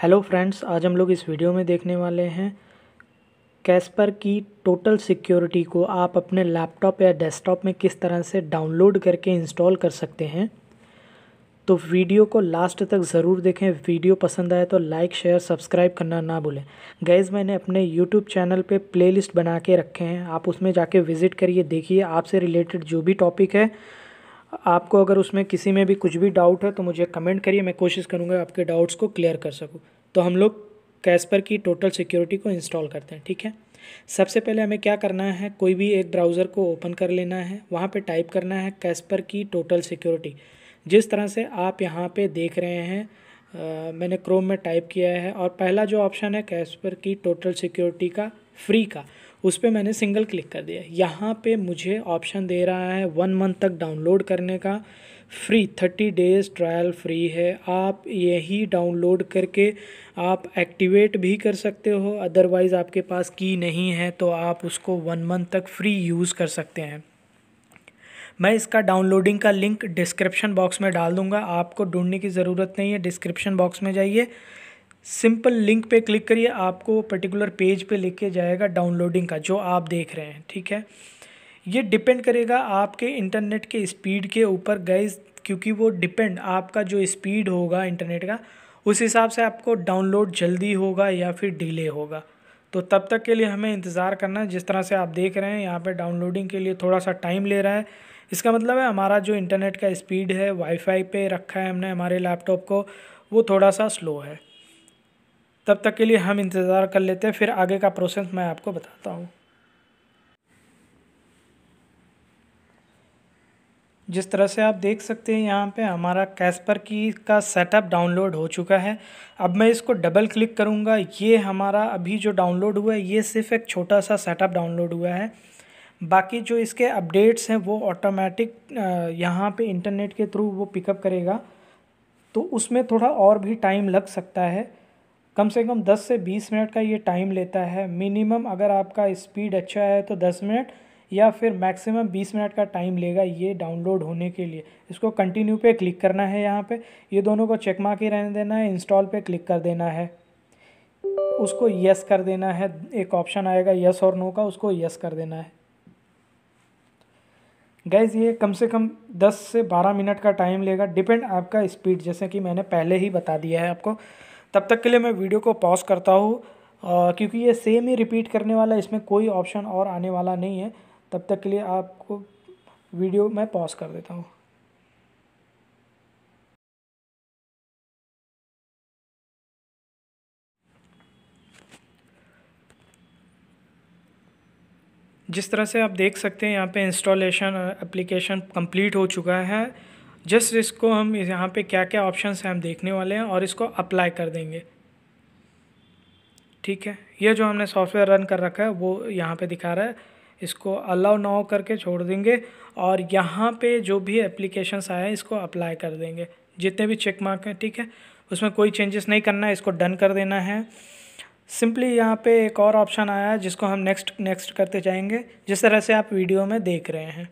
hello friends आज हम लोग इस वीडियो में देखने वाले हैं कैस्पर की टोटल सिक्योरिटी को आप अपने लैपटॉप या डेस्कटॉप में किस तरह से डाउनलोड करके इंस्टॉल कर सकते हैं तो वीडियो को लास्ट तक ज़रूर देखें वीडियो पसंद आए तो लाइक शेयर सब्सक्राइब करना ना भूलें गैज़ मैंने अपने यूट्यूब चैनल पे प्लेलिस्ट बना के रखे हैं आप उसमें जाके विज़िट करिए देखिए आपसे रिलेटेड जो भी टॉपिक है आपको अगर उसमें किसी में भी कुछ भी डाउट है तो मुझे कमेंट करिए मैं कोशिश करूँगा आपके डाउट्स को क्लियर कर सकूँ तो हम लोग कैसपर की टोटल सिक्योरिटी को इंस्टॉल करते हैं ठीक है सबसे पहले हमें क्या करना है कोई भी एक ब्राउज़र को ओपन कर लेना है वहाँ पे टाइप करना है कैसपर की टोटल सिक्योरिटी जिस तरह से आप यहाँ पे देख रहे हैं मैंने क्रोम में टाइप किया है और पहला जो ऑप्शन है कैस्पर की टोटल सिक्योरिटी का फ्री का उस पर मैंने सिंगल क्लिक कर दिया यहाँ पे मुझे ऑप्शन दे रहा है वन मंथ तक डाउनलोड करने का free thirty days trial free है आप यही डाउनलोड करके आप एक्टिवेट भी कर सकते हो अदरवाइज़ आपके पास की नहीं है तो आप उसको वन मंथ तक फ्री यूज़ कर सकते हैं मैं इसका डाउनलोडिंग का लिंक डिस्क्रिप्शन बॉक्स में डाल दूंगा आपको ढूंढने की ज़रूरत नहीं है डिस्क्रिप्शन बॉक्स में जाइए सिंपल लिंक पे क्लिक करिए आपको पर्टिकुलर पेज पे लेके जाएगा डाउनलोडिंग का जो आप देख रहे हैं ठीक है ये डिपेंड करेगा आपके इंटरनेट के स्पीड के ऊपर गैस क्योंकि वो डिपेंड आपका जो स्पीड होगा इंटरनेट का उस हिसाब से आपको डाउनलोड जल्दी होगा या फिर डिले होगा तो तब तक के लिए हमें इंतज़ार करना है जिस तरह से आप देख रहे हैं यहाँ पे डाउनलोडिंग के लिए थोड़ा सा टाइम ले रहा है इसका मतलब है हमारा जो इंटरनेट का स्पीड है वाईफाई पे रखा है हमने हमारे लैपटॉप को वो थोड़ा सा स्लो है तब तक के लिए हम इंतज़ार कर लेते हैं फिर आगे का प्रोसेस मैं आपको बताता हूँ जिस तरह से आप देख सकते हैं यहाँ पे हमारा कैस्पर की का सेटअप डाउनलोड हो चुका है अब मैं इसको डबल क्लिक करूँगा ये हमारा अभी जो डाउनलोड हुआ है ये सिर्फ़ एक छोटा सा सेटअप डाउनलोड हुआ है बाकी जो इसके अपडेट्स हैं वो ऑटोमेटिक यहाँ पे इंटरनेट के थ्रू वो पिकअप करेगा तो उसमें थोड़ा और भी टाइम लग सकता है कम से कम 10 से 20 मिनट का ये टाइम लेता है मिनिमम अगर आपका स्पीड अच्छा है तो 10 मिनट या फिर मैक्सिमम 20 मिनट का टाइम लेगा ये डाउनलोड होने के लिए इसको कंटिन्यू पे क्लिक करना है यहाँ पे ये दोनों को चेक मार्क के रहने देना है इंस्टॉल पे क्लिक कर देना है उसको यस कर देना है एक ऑप्शन आएगा यस और नो का उसको यस कर देना है गैस ये कम से कम 10 से 12 मिनट का टाइम लेगा डिपेंड आपका स्पीड जैसे कि मैंने पहले ही बता दिया है आपको तब तक के लिए मैं वीडियो को पॉज करता हूँ क्योंकि ये सेम ही रिपीट करने वाला इसमें कोई ऑप्शन और आने वाला नहीं है तब तक के लिए आपको वीडियो मैं पॉज कर देता हूँ जिस तरह से आप देख सकते हैं यहाँ पे इंस्टॉलेशन एप्लीकेशन कंप्लीट हो चुका है जस्ट इसको हम यहाँ पे क्या क्या ऑप्शंस हैं हम देखने वाले हैं और इसको अप्लाई कर देंगे ठीक है यह जो हमने सॉफ्टवेयर रन कर रखा है वो यहाँ पे दिखा रहा है इसको अलाउ नाउ करके छोड़ देंगे और यहाँ पे जो भी एप्लीकेशंस आए हैं इसको अप्लाई कर देंगे जितने भी चेक मार्क हैं ठीक है उसमें कोई चेंजेस नहीं करना है इसको डन कर देना है सिंपली यहाँ पे एक और ऑप्शन आया है जिसको हम नेक्स्ट नेक्स्ट करते जाएंगे जिस तरह से आप वीडियो में देख रहे हैं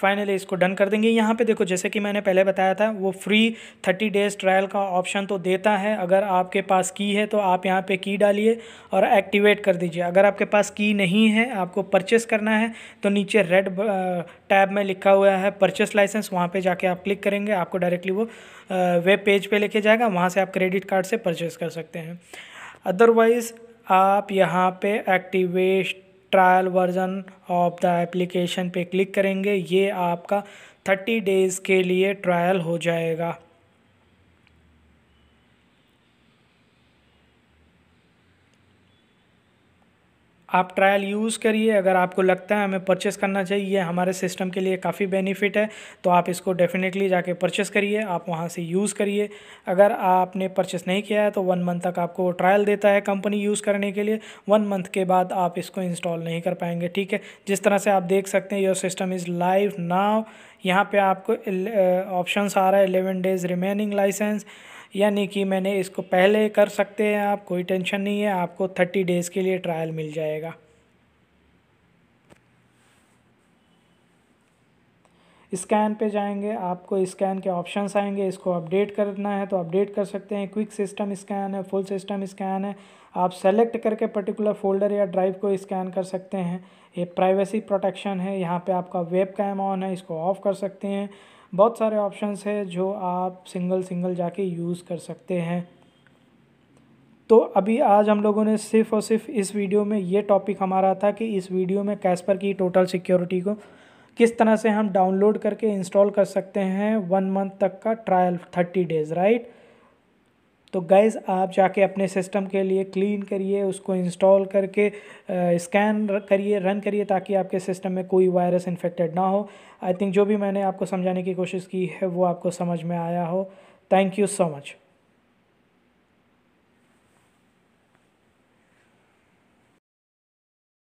फाइनली इसको डन कर देंगे यहाँ पे देखो जैसे कि मैंने पहले बताया था वो फ्री थर्टी डेज़ ट्रायल का ऑप्शन तो देता है अगर आपके पास की है तो आप यहाँ पे की डालिए और एक्टिवेट कर दीजिए अगर आपके पास की नहीं है आपको परचेस करना है तो नीचे रेड टैब uh, में लिखा हुआ है परचेस लाइसेंस वहाँ पर जाके आप क्लिक करेंगे आपको डायरेक्टली वो वेब पेज पर लेके जाएगा वहाँ से आप क्रेडिट कार्ड से परचेस कर सकते हैं अदरवाइज़ आप यहाँ पर activate trial version of the application पे क्लिक करेंगे ये आपका थर्टी डेज़ के लिए ट्रायल हो जाएगा आप ट्रायल यूज़ करिए अगर आपको लगता है हमें परचेस करना चाहिए ये हमारे सिस्टम के लिए काफ़ी बेनिफिट है तो आप इसको डेफिनेटली जाके परचेस करिए आप वहाँ से यूज़ करिए अगर आपने परचेस नहीं किया है तो वन मंथ तक आपको ट्रायल देता है कंपनी यूज़ करने के लिए वन मंथ के बाद आप इसको इंस्टॉल नहीं कर पाएंगे ठीक है जिस तरह से आप देख सकते हैं your system is live now यहाँ पे आपको ऑप्शन आ रहा है एलेवन डेज़ रिमेनिंग लाइसेंस यानी कि मैंने इसको पहले कर सकते हैं आप कोई टेंशन नहीं है आपको थर्टी डेज़ के लिए ट्रायल मिल जाएगा स्कैन पे जाएंगे आपको स्कैन के ऑप्शंस आएंगे इसको अपडेट करना है तो अपडेट कर सकते हैं क्विक सिस्टम स्कैन है फुल सिस्टम स्कैन है आप सेलेक्ट करके पर्टिकुलर फोल्डर या ड्राइव को स्कैन कर सकते हैं ये प्राइवेसी प्रोटेक्शन है यहाँ पे आपका वेब कैम ऑन है इसको ऑफ़ कर सकते हैं बहुत सारे ऑप्शंस है जो आप सिंगल सिंगल जाके यूज़ कर सकते हैं तो अभी आज हम लोगों ने सिर्फ और सिर्फ इस वीडियो में ये टॉपिक हमारा था कि इस वीडियो में कैस्पर की टोटल सिक्योरिटी को किस तरह से हम डाउनलोड करके इंस्टॉल कर सकते हैं वन मंथ तक का ट्रायल थर्टी डेज़ राइट तो गैज़ आप जाके अपने सिस्टम के लिए क्लीन करिए उसको इंस्टॉल करके स्कैन करिए रन करिए ताकि आपके सिस्टम में कोई वायरस इन्फेक्टेड ना हो आई थिंक जो भी मैंने आपको समझाने की कोशिश की है वो आपको समझ में आया हो थैंक यू सो मच